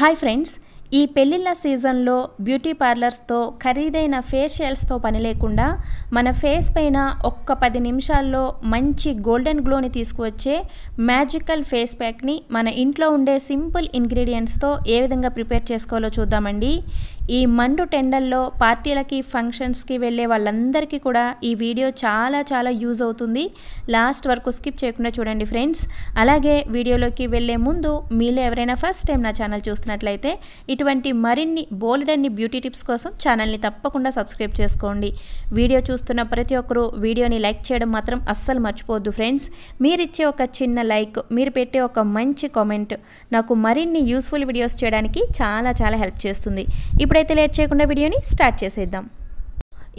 Hi friends, ఈ పెళ్ళిళ్ళ సీజన్లో బ్యూటీ పార్లర్స్తో ఖరీదైన ఫేషియల్స్తో పని లేకుండా మన ఫేస్ పైన ఒక్క పది నిమిషాల్లో మంచి గోల్డెన్ గ్లోని తీసుకువచ్చే మ్యాజికల్ ఫేస్ ప్యాక్ని మన ఇంట్లో ఉండే సింపుల్ ఇంగ్రీడియంట్స్తో ఏ విధంగా ప్రిపేర్ చేసుకోవాలో చూద్దామండి ఈ మండు టెండల్లో పార్టీలకి ఫంక్షన్స్కి వెళ్ళే వాళ్ళందరికీ కూడా ఈ వీడియో చాలా చాలా యూజ్ అవుతుంది లాస్ట్ వరకు స్కిప్ చేయకుండా చూడండి ఫ్రెండ్స్ అలాగే వీడియోలోకి వెళ్ళే ముందు మీలో ఎవరైనా ఫస్ట్ టైం నా ఛానల్ చూస్తున్నట్లయితే ఇటువంటి మరిన్ని బోలెడన్ని బ్యూటీ టిప్స్ కోసం ఛానల్ని తప్పకుండా సబ్స్క్రైబ్ చేసుకోండి వీడియో చూస్తున్న ప్రతి ఒక్కరూ వీడియోని లైక్ చేయడం మాత్రం అస్సలు మర్చిపోవద్దు ఫ్రెండ్స్ మీరిచ్చే ఒక చిన్న లైక్ మీరు పెట్టే ఒక మంచి కామెంట్ నాకు మరిన్ని యూస్ఫుల్ వీడియోస్ చేయడానికి చాలా చాలా హెల్ప్ చేస్తుంది ఇప్పుడైతే లేట్ చేయకుండా వీడియోని స్టార్ట్ చేసేద్దాం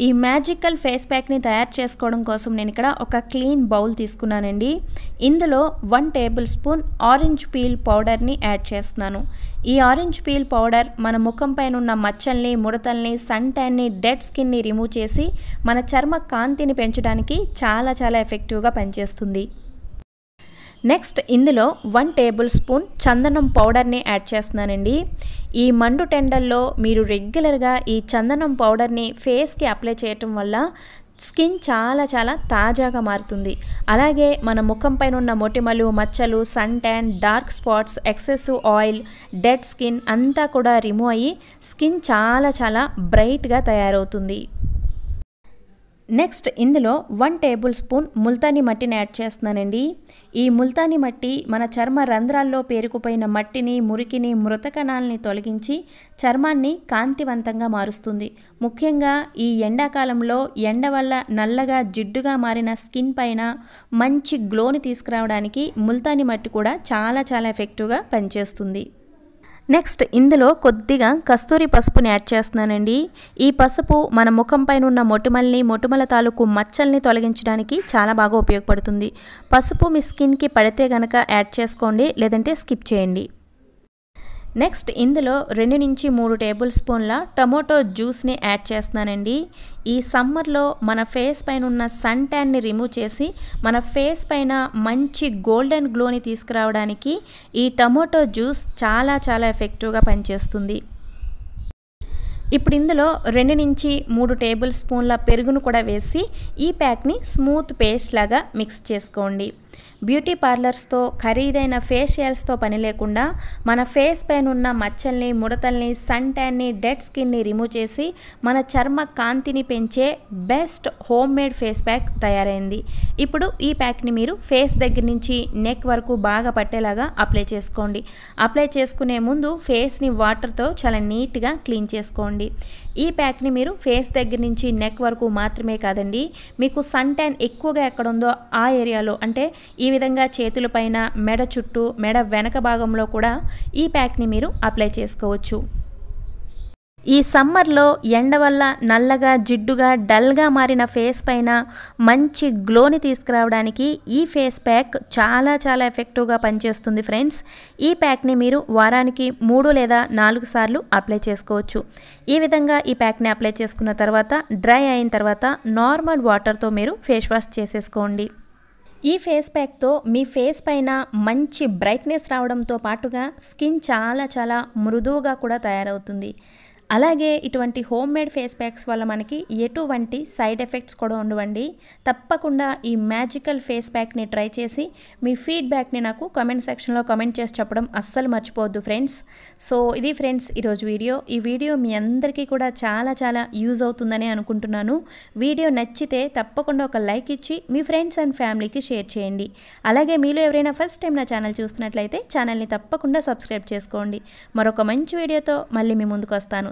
ఈ మ్యాజికల్ ఫేస్ ప్యాక్ని తయారు చేసుకోవడం కోసం నేను ఇక్కడ ఒక క్లీన్ బౌల్ తీసుకున్నానండి ఇందులో one tablespoon orange peel పౌడర్ని యాడ్ చేస్తున్నాను ఈ ఆరెంజ్ పీల్ పౌడర్ మన ముఖం పైన ఉన్న మచ్చల్ని ముడతల్ని సన్ ట్యాన్ని డెడ్ స్కిన్ని రిమూవ్ చేసి మన చర్మ కాంతిని పెంచడానికి చాలా చాలా ఎఫెక్టివ్గా పనిచేస్తుంది నెక్స్ట్ ఇందులో వన్ టేబుల్ స్పూన్ చందనం పౌడర్ని యాడ్ చేస్తున్నానండి ఈ మండు టెండల్లో మీరు రెగ్యులర్గా ఈ చందనం పౌడర్ని ఫేస్కి అప్లై చేయటం వల్ల స్కిన్ చాలా చాలా తాజాగా మారుతుంది అలాగే మన ముఖం పైన ఉన్న మొటిమలు మచ్చలు sun tan dark spots excessive oil dead skin అంతా కూడా రిమూవ్ అయ్యి స్కిన్ చాలా చాలా బ్రైట్గా తయారవుతుంది నెక్స్ట్ ఇందులో వన్ టేబుల్ స్పూన్ ముల్తానీ మట్టిని యాడ్ చేస్తున్నానండి ఈ ముల్తానీ మట్టి మన చర్మ రంధ్రాల్లో పేరుకుపోయిన మట్టిని మురికిని మృతకణాలని తొలగించి చర్మాన్ని కాంతివంతంగా మారుస్తుంది ముఖ్యంగా ఈ ఎండాకాలంలో ఎండ వల్ల నల్లగా జిడ్డుగా మారిన స్కిన్ పైన మంచి గ్లోని తీసుకురావడానికి ముల్తానీ మట్టి కూడా చాలా చాలా ఎఫెక్టివ్గా పనిచేస్తుంది నెక్స్ట్ ఇందులో కొద్దిగా కస్తూరి పసుపుని యాడ్ చేస్తున్నానండి ఈ పసుపు మన ముఖం పైన ఉన్న మొటిమల్ని మొటిమల తాలూకు మచ్చల్ని తొలగించడానికి చాలా బాగా ఉపయోగపడుతుంది పసుపు మీ స్కిన్కి పడితే గనక యాడ్ చేసుకోండి లేదంటే స్కిప్ చేయండి నెక్స్ట్ ఇందులో రెండు నుంచి మూడు టేబుల్ స్పూన్ల టమోటో జ్యూస్ని యాడ్ చేస్తున్నానండి ఈ సమ్మర్లో మన ఫేస్ పైన ఉన్న సన్ ట్యాన్ని రిమూవ్ చేసి మన ఫేస్ పైన మంచి గోల్డెన్ గ్లోని తీసుకురావడానికి ఈ టమోటో జ్యూస్ చాలా చాలా ఎఫెక్టివ్గా పనిచేస్తుంది ఇప్పుడు ఇందులో రెండు నుంచి మూడు టేబుల్ స్పూన్ల పెరుగును కూడా వేసి ఈ ప్యాక్ని స్మూత్ పేస్ట్ లాగా మిక్స్ చేసుకోండి బ్యూటీ పార్లర్స్తో ఖరీదైన ఫేషియల్స్తో పని లేకుండా మన ఫేస్ పైన ఉన్న మచ్చల్ని ముడతల్ని సన్ ట్యాన్ని డెడ్ స్కిన్ని రిమూవ్ చేసి మన చర్మ కాంతిని పెంచే best home made face pack తయారైంది ఇప్పుడు ఈ ప్యాక్ని మీరు ఫేస్ దగ్గర నుంచి నెక్ వరకు బాగా పట్టేలాగా అప్లై చేసుకోండి అప్లై చేసుకునే ముందు ఫేస్ని వాటర్తో చాలా నీట్గా క్లీన్ చేసుకోండి ఈ ప్యాక్ని మీరు ఫేస్ దగ్గర నుంచి నెక్ వరకు మాత్రమే కాదండి మీకు సన్ ట్యాన్ ఎక్కువగా ఎక్కడుందో ఆ ఏరియాలో అంటే ఈ విధంగా చేతులపైన మెడ చుట్టూ మెడ వెనక భాగంలో కూడా ఈ ప్యాక్ని మీరు అప్లై చేసుకోవచ్చు ఈ సమ్మర్లో ఎండ వల్ల నల్లగా జిడ్డుగా డల్గా మారిన ఫేస్ పైన మంచి గ్లోని తీసుకురావడానికి ఈ ఫేస్ ప్యాక్ చాలా చాలా ఎఫెక్టివ్గా పనిచేస్తుంది ఫ్రెండ్స్ ఈ ప్యాక్ని మీరు వారానికి మూడు లేదా నాలుగు సార్లు అప్లై చేసుకోవచ్చు ఈ విధంగా ఈ ప్యాక్ని అప్లై చేసుకున్న తర్వాత డ్రై అయిన తర్వాత నార్మల్ వాటర్తో మీరు ఫేస్ వాష్ చేసేసుకోండి ఈ ఫేస్ ప్యాక్తో మీ ఫేస్ పైన మంచి బ్రైట్నెస్ రావడంతో పాటుగా స్కిన్ చాలా చాలా మృదువుగా కూడా తయారవుతుంది అలాగే ఇటువంటి హోమ్ మేడ్ ఫేస్ ప్యాక్స్ వల్ల మనకి ఎటువంటి సైడ్ ఎఫెక్ట్స్ కూడా ఉండవండి తప్పకుండా ఈ మ్యాజికల్ ఫేస్ ప్యాక్ని ట్రై చేసి మీ ఫీడ్బ్యాక్ని నాకు కమెంట్ సెక్షన్లో కమెంట్ చేసి చెప్పడం అస్సలు మర్చిపోవద్దు ఫ్రెండ్స్ సో ఇది ఫ్రెండ్స్ ఈరోజు వీడియో ఈ వీడియో మీ అందరికీ కూడా చాలా చాలా యూజ్ అవుతుందని అనుకుంటున్నాను వీడియో నచ్చితే తప్పకుండా ఒక లైక్ ఇచ్చి మీ ఫ్రెండ్స్ అండ్ ఫ్యామిలీకి షేర్ చేయండి అలాగే మీరు ఎవరైనా ఫస్ట్ టైం నా ఛానల్ చూస్తున్నట్లయితే ఛానల్ని తప్పకుండా సబ్స్క్రైబ్ చేసుకోండి మరొక మంచి వీడియోతో మళ్ళీ మీ ముందుకు వస్తాను